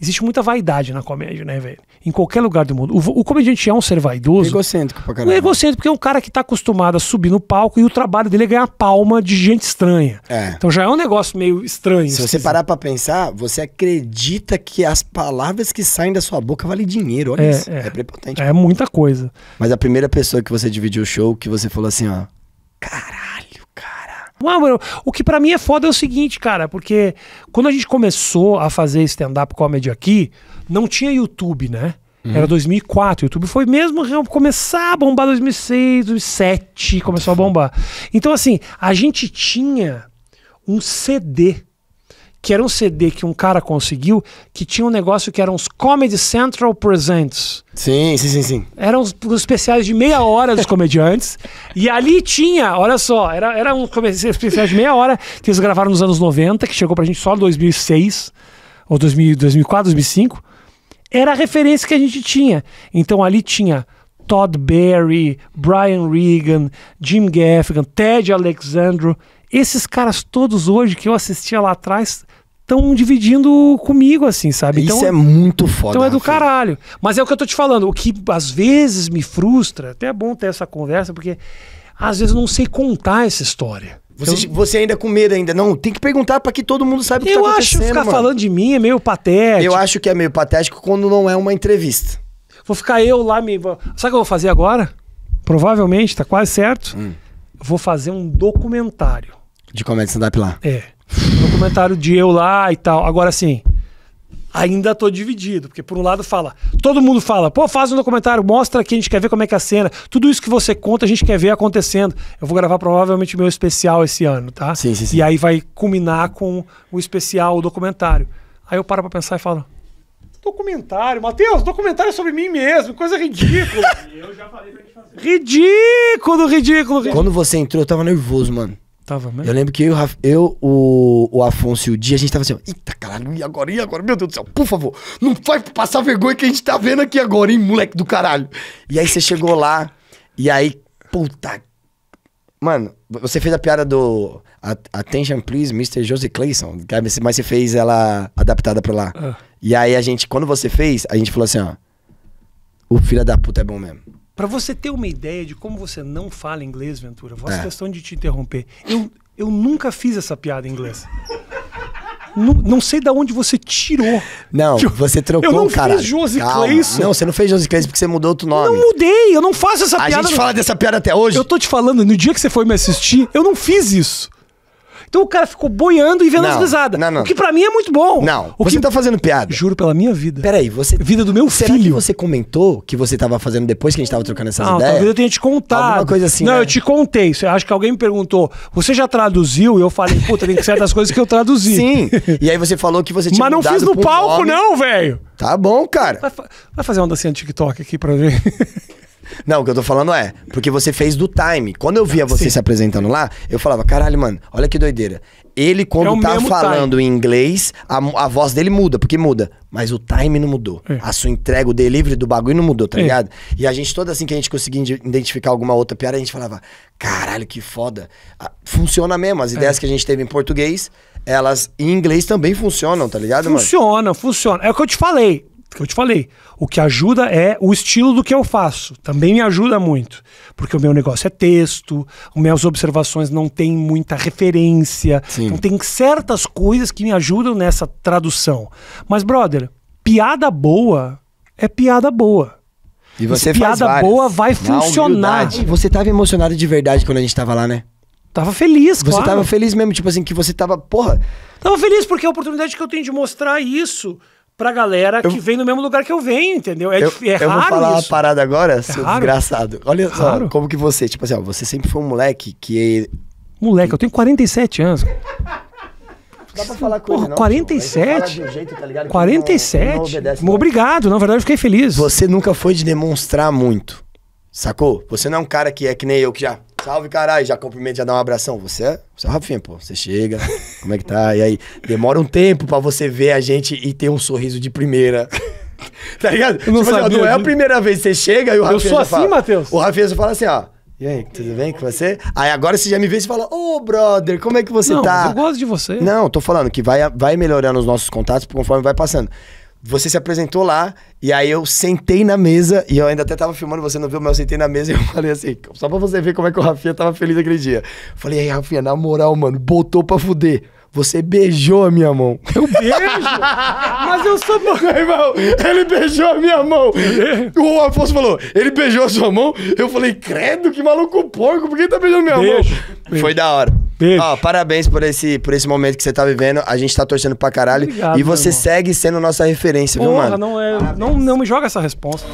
Existe muita vaidade na comédia, né, velho? Em qualquer lugar do mundo. O, o comediante é um ser vaidoso. Egocêntrico pra caralho. egocêntrico, porque é um cara que tá acostumado a subir no palco e o trabalho dele é ganhar palma de gente estranha. É. Então já é um negócio meio estranho. Se você parar pra pensar, você acredita que as palavras que saem da sua boca valem dinheiro. Olha é, isso. É, é prepotente. É muita coisa. Mas a primeira pessoa que você dividiu o show, que você falou assim, ó. Cara mas, mano, o que para mim é foda é o seguinte, cara, porque quando a gente começou a fazer stand-up comedy aqui, não tinha YouTube, né? Uhum. Era 2004, o YouTube foi mesmo começar a bombar 2006, 2007, começou a bombar. Então, assim, a gente tinha um CD que era um CD que um cara conseguiu, que tinha um negócio que eram os Comedy Central Presents. Sim, sim, sim, sim. Eram os, os especiais de meia hora dos comediantes. e ali tinha, olha só, era, era um especial de meia hora que eles gravaram nos anos 90, que chegou pra gente só em 2006, ou 2000, 2004, 2005. Era a referência que a gente tinha. Então ali tinha Todd Berry, Brian Regan, Jim Gaffigan, Ted Alexandro. Esses caras todos hoje que eu assistia lá atrás estão dividindo comigo, assim, sabe? Isso então, é muito foda. Então é do caralho. Mas é o que eu tô te falando. O que às vezes me frustra, até é bom ter essa conversa, porque às vezes eu não sei contar essa história. Você, eu, então você ainda com medo ainda. Não, tem que perguntar para que todo mundo saiba o que eu tá acontecendo. Eu acho ficar mano. falando de mim é meio patético. Eu acho que é meio patético quando não é uma entrevista. Vou ficar eu lá me. Sabe o que eu vou fazer agora? Provavelmente, tá quase certo. Hum. Vou fazer um documentário. De comédia stand-up lá. É comentário de eu lá e tal. Agora, sim ainda tô dividido, porque por um lado fala, todo mundo fala, pô, faz um documentário, mostra aqui, a gente quer ver como é que é a cena, tudo isso que você conta, a gente quer ver acontecendo. Eu vou gravar provavelmente meu especial esse ano, tá? Sim, sim, sim. E aí vai culminar com o especial, o documentário. Aí eu paro pra pensar e falo, documentário, Matheus, documentário é sobre mim mesmo, coisa ridícula. eu já falei pra gente fazer. Ridículo, ridículo, ridículo. Quando você entrou, eu tava nervoso, mano. Tava mesmo? Eu lembro que eu, eu o, o Afonso e o Dia, a gente tava assim, eita caralho, e agora, e agora? Meu Deus do céu, por favor, não vai passar vergonha que a gente tá vendo aqui agora, hein, moleque do caralho. E aí você chegou lá, e aí, puta. Mano, você fez a piada do Attention Please, Mr. Josie Clayson, mas você fez ela adaptada pra lá. Ah. E aí a gente, quando você fez, a gente falou assim, ó, o filho da puta é bom mesmo. Para você ter uma ideia de como você não fala inglês, Ventura, faço é. questão de te interromper. Eu, eu nunca fiz essa piada em inglês. Não, não, sei da onde você tirou. Não, eu, tipo, você trocou, cara. Eu não caralho. fiz Josi Clayson. Não, você não fez Josi Clayson porque você mudou outro nome. Não mudei, eu não faço essa a piada. A gente não... fala dessa piada até hoje. Eu tô te falando, no dia que você foi me assistir, eu não fiz isso. Então o cara ficou boiando e vendo não, as risadas. Não, não. O que pra mim é muito bom. Não. O você que... tá fazendo piada. Juro pela minha vida. Peraí, você. Vida do meu Será filho. Que você comentou que você tava fazendo depois que a gente tava trocando essas não, ideias? Talvez eu tenha te contado. Alguma coisa assim. Não, né? eu te contei. Acho que alguém me perguntou, você já traduziu? E eu falei, puta, tem certas coisas que eu traduzi. Sim. E aí você falou que você tinha Mas não fiz no palco, nome. não, velho. Tá bom, cara. Vai, vai fazer uma dancinha no TikTok aqui pra ver. Não, o que eu tô falando é, porque você fez do time. Quando eu via você Sim. se apresentando lá, eu falava, caralho, mano, olha que doideira. Ele, quando é tá falando time. em inglês, a, a, voz dele muda, porque muda. Mas o time não mudou. É. A sua entrega, o delivery do bagulho não mudou, tá é. ligado? E a gente, toda assim que a gente conseguia identificar alguma outra piada, a gente falava, caralho, que foda. Ah, funciona mesmo. As é. ideias que a gente teve em português, elas em inglês também funcionam, tá ligado, funciona, mano? Funciona, funciona. É o que eu te falei que eu te falei. O que ajuda é o estilo do que eu faço. Também me ajuda muito. Porque o meu negócio é texto, minhas observações não têm muita referência. Sim. Então tem certas coisas que me ajudam nessa tradução. Mas, brother, piada boa é piada boa. E você faz piada várias. boa vai Na funcionar. humildade. Você tava emocionado de verdade quando a gente tava lá, né? Tava feliz, Você claro. tava feliz mesmo, tipo assim, que você tava. Porra, Tava feliz porque é a oportunidade que eu tenho de mostrar isso pra galera eu... que vem no mesmo lugar que eu venho, entendeu? É, eu, é raro Eu vou falar isso. uma parada agora, é seu desgraçado. Olha é só, como que você, tipo assim, ó, você sempre foi um moleque que... Moleque, eu tenho 47 anos. Dá pra falar com Porra, ele, não, 47? Não, jeito, tá ligado, 47? Não, é- não Obrigado, na verdade eu fiquei feliz. Você nunca foi de demonstrar muito, sacou? Você não é um cara que é que nem eu, que já Salve, caralho. Já cumprimento, já dá um abração. Você é, você é o Rafinha, pô. Você chega, como é que tá? E aí, demora um tempo pra você ver a gente e ter um sorriso de primeira. tá ligado? Eu não, tipo, assim, sabia, não é a primeira vez que você chega e o Rafinha. Eu sou assim, Matheus. O Rafinha só fala assim, ó. E aí, tudo bem com você? Aí agora você já me vê e fala, ô oh, brother, como é que você não, tá? Eu gosto de você. Não, tô falando que vai, vai melhorando os nossos contatos conforme vai passando você se apresentou lá, e aí eu sentei na mesa, e eu ainda até tava filmando, você não viu, mas eu sentei na mesa e eu falei assim, só pra você ver como é que o Rafinha tava feliz aquele dia. Falei, aí, Rafinha, na moral, mano, botou pra fuder. Você beijou a minha mão. Eu beijo? mas eu sou. Meu irmão, ele beijou a minha mão. O Afonso falou, ele beijou a sua mão. Eu falei, credo, que maluco porco, por que ele tá beijando minha beijo. mão? Beijo. Foi da hora. Beijo. Ó, parabéns por esse, por esse momento que você tá vivendo. A gente tá torcendo pra caralho. Obrigado, e você segue sendo nossa referência, Porra, viu, mano? Não, é, não, não me joga essa resposta.